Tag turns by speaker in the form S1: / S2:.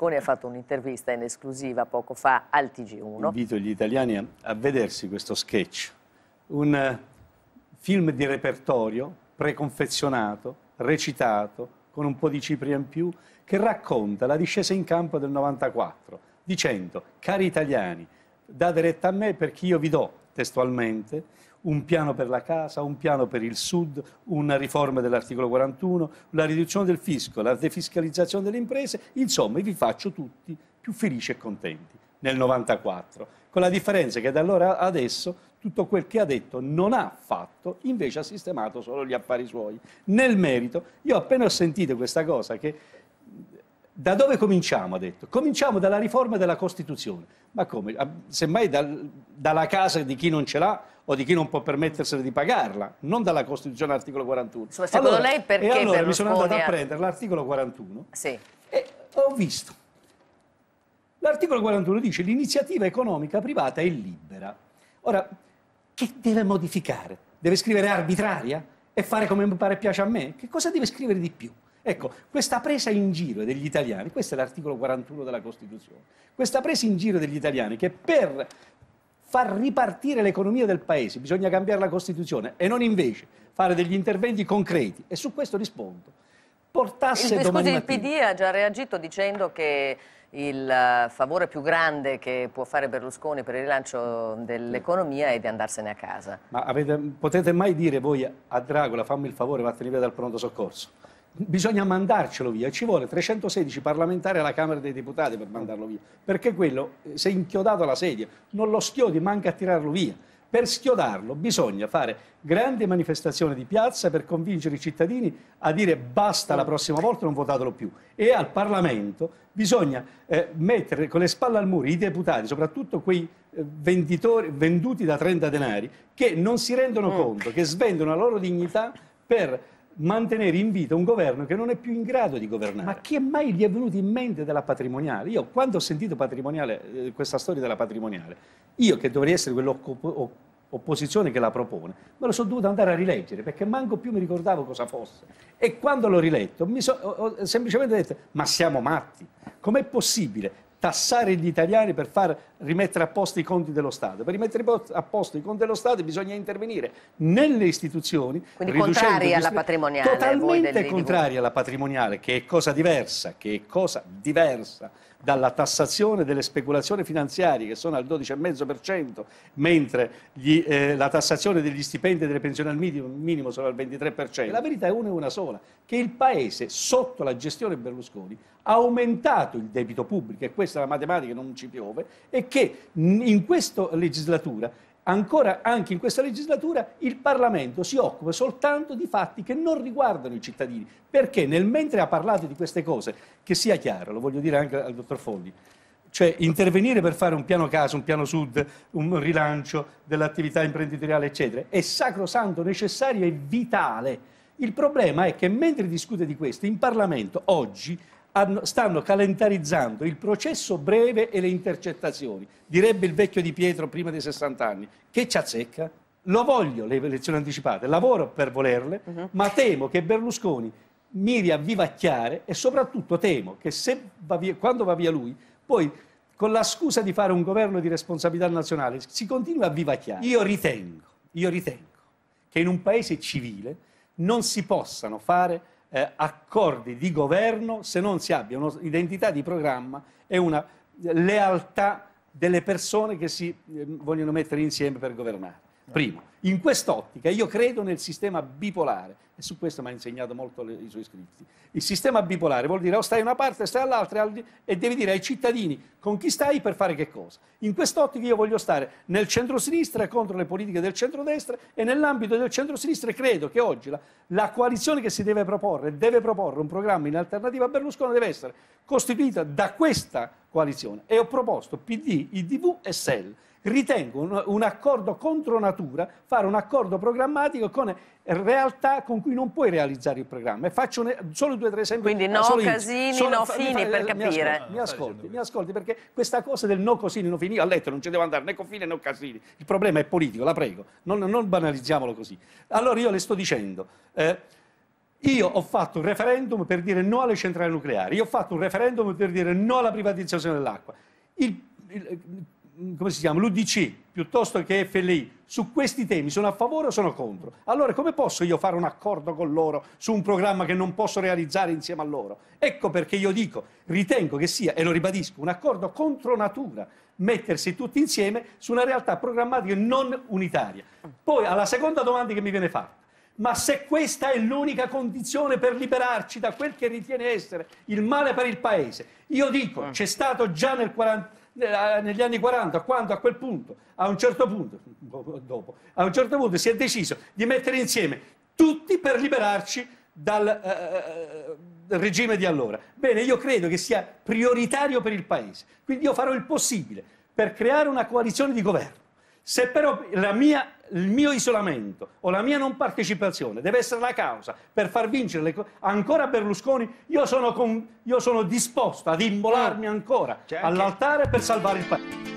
S1: Berlusconi ha fatto un'intervista in esclusiva poco fa al TG1. Invito gli italiani a, a vedersi questo sketch, un uh, film di repertorio preconfezionato, recitato, con un po' di cipria in più, che racconta la discesa in campo del 94, dicendo, cari italiani, date retta a me perché io vi do, testualmente, un piano per la casa, un piano per il sud, una riforma dell'articolo 41, la riduzione del fisco, la defiscalizzazione delle imprese, insomma vi faccio tutti più felici e contenti nel 94, con la differenza che da allora ad adesso tutto quel che ha detto non ha fatto, invece ha sistemato solo gli affari suoi. Nel merito, io appena ho sentito questa cosa che da dove cominciamo? Ha detto. Cominciamo dalla riforma della Costituzione. Ma come? Ah, semmai dal, dalla casa di chi non ce l'ha o di chi non può permettersene di pagarla, non dalla Costituzione articolo 41. Insomma, secondo allora, lei perché? E allora mi sono andato a prendere l'articolo 41 sì. e ho visto. L'articolo 41 dice l'iniziativa economica privata è libera. Ora, che deve modificare? Deve scrivere arbitraria e fare come mi pare piace a me? Che cosa deve scrivere di più? Ecco, questa presa in giro degli italiani, questo è l'articolo 41 della Costituzione, questa presa in giro degli italiani che per far ripartire l'economia del paese bisogna cambiare la Costituzione e non invece fare degli interventi concreti e su questo rispondo. Portasse il, scusi, il PD ha già reagito dicendo che il favore più grande che può fare Berlusconi per il rilancio dell'economia è di andarsene a casa. Ma avete, potete mai dire voi a Dragola fammi il favore vattene via dal pronto soccorso? bisogna mandarcelo via. Ci vuole 316 parlamentari alla Camera dei Deputati per mandarlo via, perché quello, eh, se inchiodato alla sedia, non lo schiodi, manca a tirarlo via. Per schiodarlo bisogna fare grandi manifestazioni di piazza per convincere i cittadini a dire basta la prossima volta non votatelo più. E al Parlamento bisogna eh, mettere con le spalle al muro i deputati, soprattutto quei eh, venditori, venduti da 30 denari, che non si rendono mm. conto, che svendono la loro dignità per mantenere in vita un governo che non è più in grado di governare. Ma chi è mai gli è venuto in mente della patrimoniale? Io quando ho sentito patrimoniale, eh, questa storia della patrimoniale, io che dovrei essere quell'opposizione che la propone, me lo sono dovuto andare a rileggere perché manco più mi ricordavo cosa fosse. E quando l'ho riletto mi so, ho semplicemente detto ma siamo matti, com'è possibile tassare gli italiani per far rimettere a posto i conti dello Stato. Per rimettere a posto i conti dello Stato bisogna intervenire nelle istituzioni. Quindi contrari alla patrimoniale. Totalmente contrari alla patrimoniale, che è cosa diversa, che è cosa diversa dalla tassazione delle speculazioni finanziarie che sono al 12,5%, mentre gli, eh, la tassazione degli stipendi e delle pensioni al minimo, minimo sono al 23%. La verità è una e una sola, che il Paese sotto la gestione Berlusconi ha aumentato il debito pubblico, e questa è la matematica, non ci piove, e perché in questa legislatura ancora anche in questa legislatura il Parlamento si occupa soltanto di fatti che non riguardano i cittadini, perché nel mentre ha parlato di queste cose, che sia chiaro, lo voglio dire anche al dottor Folli, cioè intervenire per fare un piano casa, un piano sud, un rilancio dell'attività imprenditoriale, eccetera, è sacrosanto, necessario e vitale. Il problema è che mentre discute di questo in Parlamento oggi stanno calendarizzando il processo breve e le intercettazioni. Direbbe il vecchio Di Pietro prima dei 60 anni, che ci azzecca. Lo voglio le elezioni anticipate, lavoro per volerle, uh mhm. -huh. ma temo che Berlusconi miri a vivacchiare e soprattutto temo che va via, quando va via lui, poi con la scusa di fare un governo di responsabilità nazionale si continua a vivacchiare. Io ritengo, io ritengo che in un paese civile non si possano fare eh, accordi di governo se non si abbia un'identità di programma e una lealtà delle persone che si eh, vogliono mettere insieme per governare. Primo. In quest'ottica io credo nel sistema bipolare e su questo mi ha insegnato molto le, i suoi scritti. Il sistema bipolare vuol dire o stai da una parte, stai dall'altra e devi dire ai cittadini con chi stai per fare che cosa. In quest'ottica io voglio stare nel centro centrosinistra contro le politiche del centro-destra, e nell'ambito del centro-sinistra credo che oggi la, la coalizione che si deve proporre, deve proporre un programma in alternativa a Berlusconi deve essere costituita da questa coalizione e ho proposto PD, IDV e SEL Ritengo un, accordo contro natura fare un accordo programmatico con realtà con cui non puoi realizzare il programma. E faccio un, solo due o tre esempi. Quindi ah, no casini, solo, no fini, fai, per mi capire. Ah, ascolti, mi ascolti, mi ascolti, perché questa cosa del no casini, no fini, io a letto non ci devo andare né con fine né con casini. Il problema è politico, la prego, non, non banalizziamolo così. Allora io le sto dicendo... Eh, io ho fatto un referendum per dire no alle centrali nucleari, io ho fatto un referendum per dire no alla privatizzazione dell'acqua. Il, il, Mm, come si chiama, l'UDC piuttosto che FLI su questi temi sono a favore o sono contro? Allora come posso io fare un accordo con loro su un programma che non posso realizzare insieme a loro? Ecco perché io dico, ritengo che sia, e lo ribadisco, un accordo contro natura, mettersi tutti insieme su una realtà programmatica non unitaria. Poi alla seconda domanda che mi viene fatta, ma se questa è l'unica condizione per liberarci da quel che ritiene essere il male per il Paese, io dico, ah. c'è stato già nel 40 negli anni 40, quando a quel punto, a un certo punto, dopo, a un certo punto si è deciso di mettere insieme tutti per liberarci dal eh, eh, eh, regime di allora. Bene, io credo che sia prioritario per il Paese, quindi io farò il possibile per creare una coalizione di governo se però mia, il mio isolamento o la mia non partecipazione deve essere la causa per far vincere le, ancora Berlusconi, io sono, con, io sono, disposto ad immolarmi mm. ancora cioè, all'altare per salvare il paese.